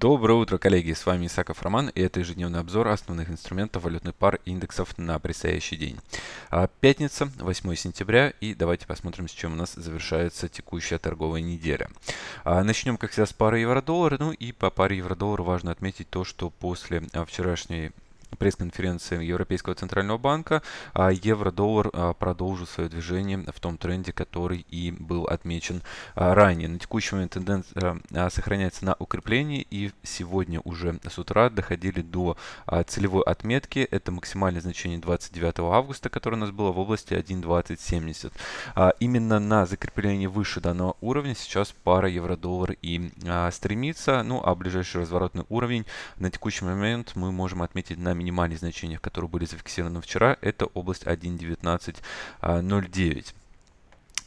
Доброе утро, коллеги! С вами Исаков Роман и это ежедневный обзор основных инструментов валютных пар и индексов на предстоящий день. А, пятница, 8 сентября и давайте посмотрим, с чем у нас завершается текущая торговая неделя. А, начнем, как всегда, с пары евро-доллар. Ну и по паре евро-доллар важно отметить то, что после а, вчерашней пресс-конференции Европейского центрального банка, А евро-доллар а, продолжит свое движение в том тренде, который и был отмечен а, ранее. На текущий момент тенденция а, сохраняется на укреплении и сегодня уже с утра доходили до целевой отметки. Это максимальное значение 29 августа, которое у нас было в области 1.2070. Именно на закрепление выше данного уровня сейчас пара евро-доллар и стремится. Ну а ближайший разворотный уровень на текущий момент мы можем отметить на минимальные значения, которые были зафиксированы вчера, это область 1.19.09.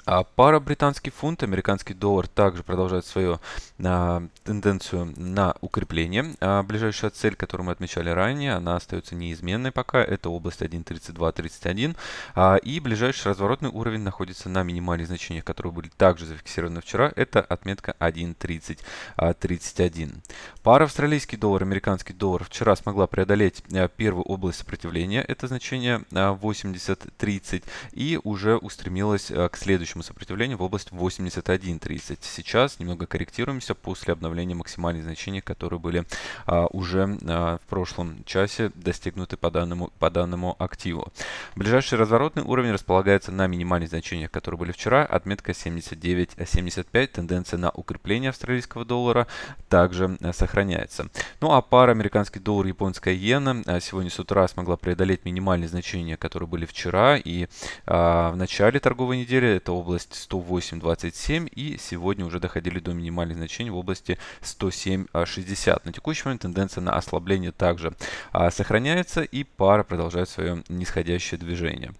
А пара британский фунт, американский доллар также продолжает свою а, тенденцию на укрепление. А, ближайшая цель, которую мы отмечали ранее, она остается неизменной пока. Это область 1.32.31. А, и ближайший разворотный уровень находится на минимальных значениях, которые были также зафиксированы вчера. Это отметка 1.30.31. Пара австралийский доллар, американский доллар вчера смогла преодолеть а, первую область сопротивления. Это значение 80.30 а, и уже устремилась а, к следующему текущему сопротивлению в область 81.30. Сейчас немного корректируемся после обновления максимальных значений, которые были а, уже а, в прошлом часе достигнуты по данному, по данному активу. Ближайший разворотный уровень располагается на минимальных значениях, которые были вчера. Отметка 79.75, тенденция на укрепление австралийского доллара также а, сохраняется. Ну а пара американский доллар, японская иена а, сегодня с утра смогла преодолеть минимальные значения, которые были вчера и а, в начале торговой недели. Это область 108.27 и сегодня уже доходили до минимальных значений в области 107.60. На текущий момент тенденция на ослабление также а, сохраняется и пара продолжает свое нисходящее движение.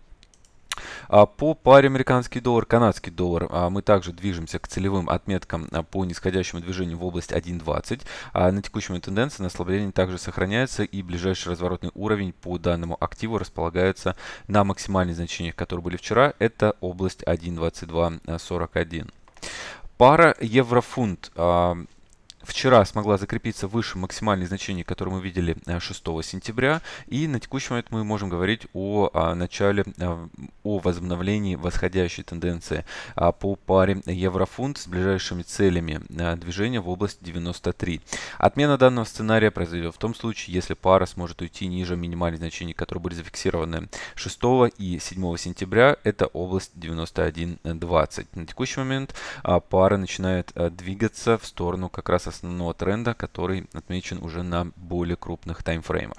А, по паре американский доллар, канадский доллар а, мы также движемся к целевым отметкам а, по нисходящему движению в область 1.20. На текущем тенденции на ослабление также сохраняется и ближайший разворотный уровень по данному активу располагается на максимальных значениях, которые были вчера. Это область 1.2241. Пара еврофунт вчера смогла закрепиться выше максимальной значения, которое мы видели 6 э, сентября. И на текущий момент мы можем говорить о а, начале, э, о возобновлении восходящей тенденции а, по паре еврофунт с ближайшими целями э, движения в область 93. Отмена данного сценария произойдет в том случае, если пара сможет уйти ниже минимальных значений, которые были зафиксированы 6 и 7 сентября. Это область 91.20. На текущий момент а, пара начинает двигаться в сторону как раз основного тренда, который отмечен уже на более крупных таймфреймах.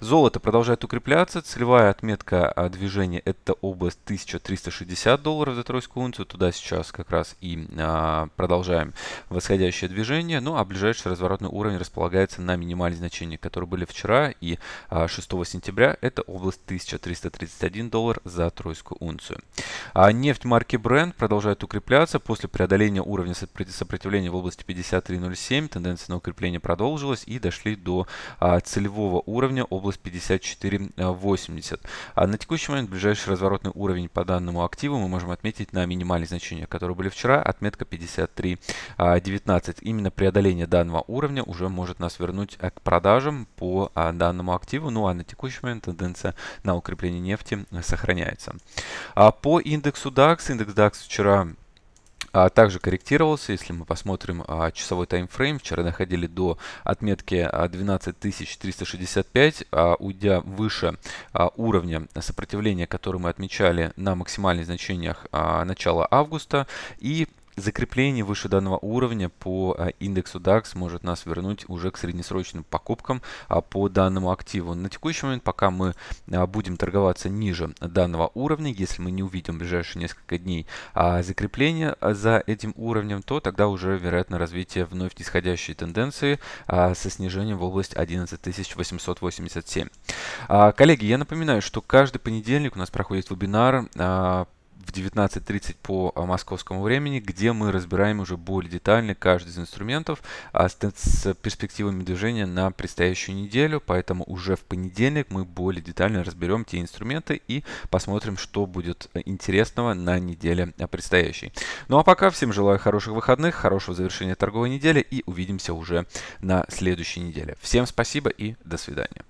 Золото продолжает укрепляться. Целевая отметка а, движения это область 1360 долларов за тройскую унцию. Туда сейчас как раз и а, продолжаем восходящее движение. Ну а ближайший разворотный уровень располагается на минимальных значениях, которые были вчера и 6 а, сентября. Это область 1331 доллар за тройскую унцию. А нефть марки Brent продолжает укрепляться после преодоления уровня сопротивления в области 53.07 7, тенденция на укрепление продолжилась и дошли до а, целевого уровня область 54.80. А на текущий момент ближайший разворотный уровень по данному активу мы можем отметить на минимальные значения, которые были вчера, отметка 53.19. Именно преодоление данного уровня уже может нас вернуть э, к продажам по а, данному активу, ну а на текущий момент тенденция на укрепление нефти э, сохраняется. А по индексу DAX, индекс DAX вчера а, также корректировался. Если мы посмотрим а, часовой таймфрейм, вчера находили до отметки 12365, а, а, уйдя выше уровня сопротивления, который мы отмечали на максимальных значениях начала августа. И Закрепление выше данного уровня по э, индексу DAX может нас вернуть уже к среднесрочным покупкам а, по данному активу. На текущий момент, пока мы э, будем торговаться ниже данного уровня, если мы не увидим в ближайшие несколько дней а, закрепления э, за этим уровнем, то тогда уже вероятно развитие вновь нисходящей тенденции а, со снижением в область 11887. Коллеги, я напоминаю, что каждый понедельник у нас проходит вебинар в 19.30 по а, московскому времени, где мы разбираем уже более детально каждый из инструментов а, с перспективами движения на предстоящую неделю. Поэтому уже в понедельник мы более детально разберем те инструменты и посмотрим, что будет э, интересного на неделе э, предстоящей. Ну а пока всем желаю хороших выходных, хорошего завершения торговой недели и увидимся уже на следующей неделе. Всем спасибо и до свидания.